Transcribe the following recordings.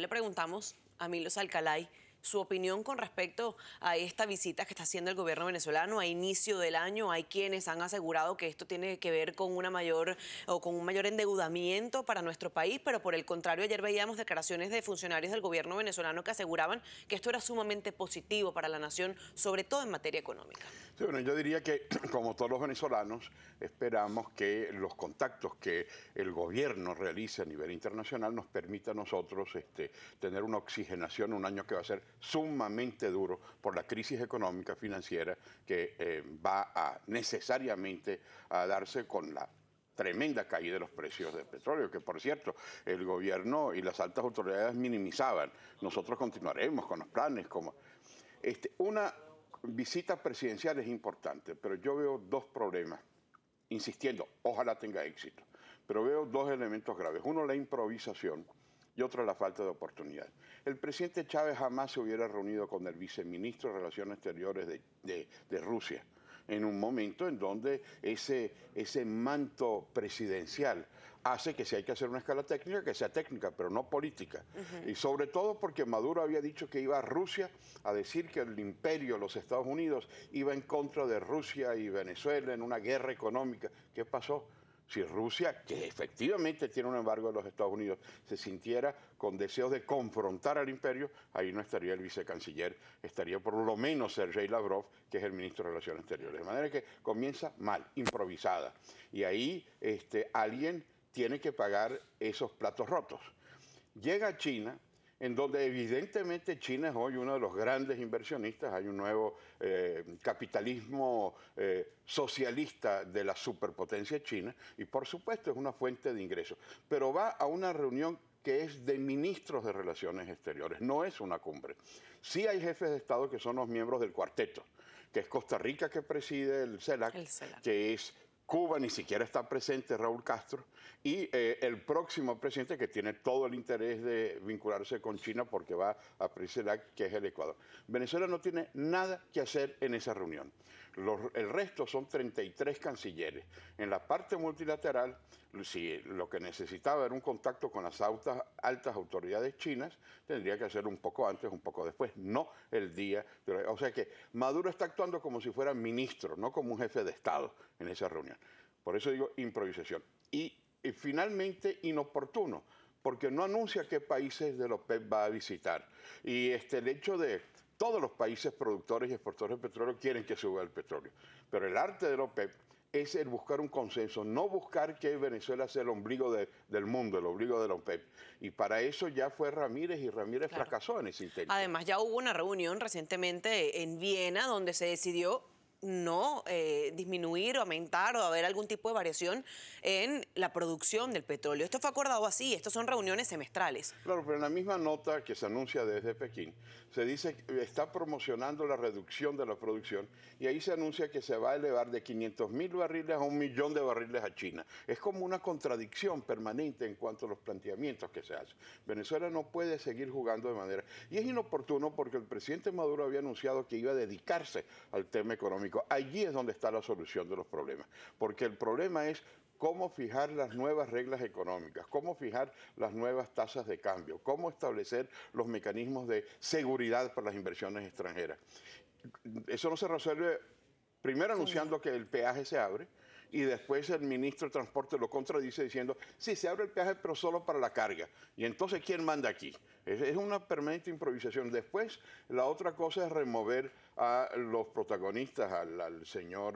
le preguntamos a Milos Alcalay su opinión con respecto a esta visita que está haciendo el gobierno venezolano a inicio del año. Hay quienes han asegurado que esto tiene que ver con una mayor o con un mayor endeudamiento para nuestro país, pero por el contrario, ayer veíamos declaraciones de funcionarios del gobierno venezolano que aseguraban que esto era sumamente positivo para la nación, sobre todo en materia económica. Sí, bueno, yo diría que como todos los venezolanos, esperamos que los contactos que el gobierno realice a nivel internacional nos permita a nosotros este, tener una oxigenación un año que va a ser sumamente duro por la crisis económica financiera que eh, va a necesariamente a darse con la tremenda caída de los precios del petróleo, que por cierto, el gobierno y las altas autoridades minimizaban. Nosotros continuaremos con los planes. Como... Este, una visita presidencial es importante, pero yo veo dos problemas, insistiendo, ojalá tenga éxito, pero veo dos elementos graves. Uno, la improvisación y otra, la falta de oportunidad. El presidente Chávez jamás se hubiera reunido con el viceministro de Relaciones Exteriores de, Rusia en un momento en donde ese, ese manto presidencial hace que si hay que hacer una escala técnica, que sea técnica, pero no política. Y sobre todo porque Maduro había dicho que iba a Rusia a decir que el imperio, los Estados Unidos, iba en contra de Rusia y Venezuela en una guerra económica. ¿Qué pasó? si Rusia, que efectivamente tiene un embargo de los Estados Unidos, se sintiera con deseos de confrontar al imperio, ahí no estaría el vicecanciller, estaría por lo menos Sergei Lavrov, que es el ministro de Relaciones Exteriores. De manera que comienza mal, improvisada. Y ahí este, alguien tiene que pagar esos platos rotos. Llega China en donde evidentemente China es hoy uno de los grandes inversionistas, hay un nuevo eh, capitalismo eh, socialista de la superpotencia china y por supuesto es una fuente de ingresos, pero va a una reunión que es de ministros de Relaciones Exteriores, no es una cumbre. Sí hay jefes de Estado que son los miembros del cuarteto, que es Costa Rica que preside el e el CELAC. E que es Cuba ni siquiera está presente Raúl Castro y eh, el próximo presidente que tiene todo el interés de vincularse con China porque va a presidir que es el Ecuador. Venezuela no tiene nada que hacer en esa reunión el resto son 33 cancilleres. En la parte multilateral, si lo que necesitaba era un contacto con las altas, autoridades chinas, tendría que hacer un poco antes, un poco después, no el día. o sea que Maduro está actuando como si fuera ministro, no como un jefe de Estado en esa reunión. Por eso digo improvisación. Y, finalmente, inoportuno, porque no anuncia qué países de los PEP va a visitar. Y este, el hecho de todos los países productores y exportadores de petróleo quieren que suba el petróleo, pero el arte de la OPEP es el buscar un consenso, no buscar que Venezuela sea el ombligo del mundo, el ombligo de la OPEP. Y para eso ya fue Ramírez y Ramírez fracasó en ese intento. Además, ya hubo una reunión recientemente en Viena donde se decidió no eh, disminuir o aumentar o haber algún tipo de variación en la producción del petróleo. Esto fue acordado así, estas son reuniones semestrales. Claro, pero en la misma nota que se anuncia desde Pekín, se dice que está promocionando la reducción de la producción y ahí se anuncia que se va a elevar de 500 mil barriles a un millón de barriles a China. Es como una contradicción permanente en cuanto a los planteamientos que se hacen. Venezuela no puede seguir jugando de manera... Y es inoportuno porque el presidente Maduro había anunciado que iba a dedicarse al tema económico Allí es donde está la solución de los problemas, porque el problema es cómo fijar las nuevas reglas económicas, cómo fijar las nuevas tasas de cambio, cómo establecer los mecanismos de seguridad para las inversiones extranjeras. Eso no se resuelve primero anunciando que el peaje se abre, y después el ministro de Transporte lo contradice diciendo, sí, se abre el peaje, pero solo para la carga. Y entonces, ¿quién manda aquí? Es, una permanente improvisación. Después, la otra cosa es remover a los protagonistas, al, señor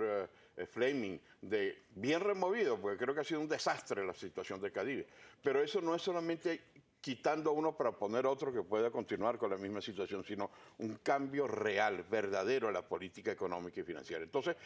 eh, Fleming, de bien removido, porque creo que ha sido un desastre la situación de Cádiz Pero eso no es solamente quitando uno para poner otro que pueda continuar con la misma situación, sino un cambio real, verdadero a la política económica y financiera. Entonces,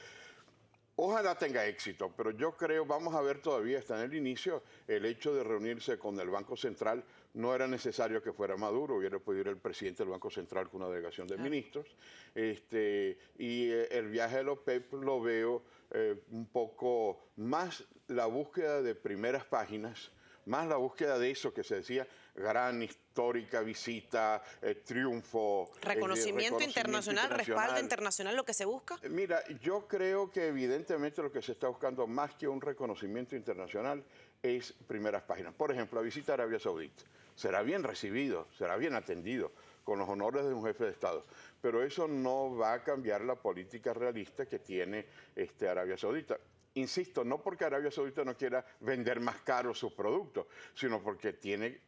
Ojalá tenga éxito, pero yo creo, vamos a ver todavía, está en el inicio, el hecho de reunirse con el Banco Central no era necesario que fuera Maduro, hubiera podido ir el presidente del Banco Central con una delegación de ministros. Este, y eh, el viaje de López lo veo eh, un poco más la búsqueda de primeras páginas más la búsqueda de eso que se decía, gran histórica visita, eh, triunfo. Eh, reconocimiento, internacional, respaldo internacional, lo que se busca. Eh, mira, yo creo que evidentemente lo que se está buscando más que un reconocimiento internacional es primeras páginas. Por ejemplo, la visita a Arabia Saudita. Será bien recibido, será bien atendido con los honores de un jefe de Estado. Pero eso no va a cambiar la política realista que tiene este, Arabia Saudita. Insisto, no porque Arabia Saudita no quiera vender más caro sus productos, sino porque tiene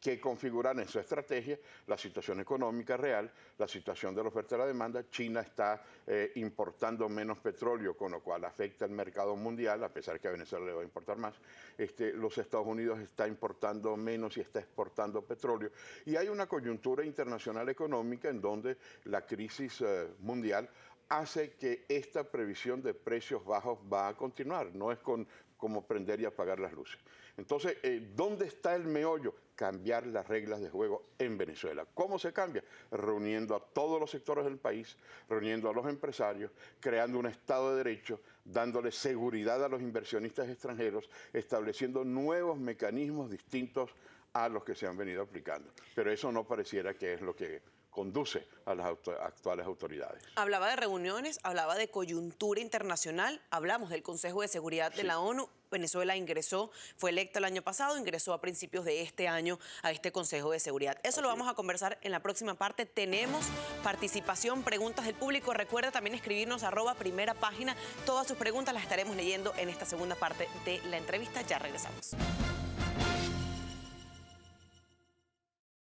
que configuran en su estrategia la situación económica real, la situación de la oferta y la demanda. China está eh, importando menos petróleo, con lo cual afecta el mercado mundial, a pesar que a Venezuela le va a importar más. Este, los Estados Unidos está importando menos y está exportando petróleo. Y hay una coyuntura internacional económica en donde la crisis eh, mundial hace que esta previsión de precios bajos va a continuar. No es como prender y apagar las luces. Entonces, eh, ¿dónde está el meollo? Cambiar las reglas de juego en Venezuela. ¿Cómo se cambia? Reuniendo a todos los sectores del país, reuniendo a los empresarios, creando un Estado de Derecho, dándole seguridad a los inversionistas extranjeros, estableciendo nuevos mecanismos distintos a los que se han venido aplicando. Pero eso no pareciera que es lo que conduce a las actuales autoridades. Hablaba de reuniones, hablaba de coyuntura internacional, hablamos del Consejo de Seguridad de la ONU. Venezuela ingresó, fue electa el año pasado, ingresó a principios de este año a este Consejo de Seguridad. Eso lo vamos a conversar en la próxima parte. Tenemos participación, preguntas del público. Recuerda también escribirnos arroba primera página. Todas sus preguntas las estaremos leyendo en esta segunda parte de la entrevista. Ya regresamos.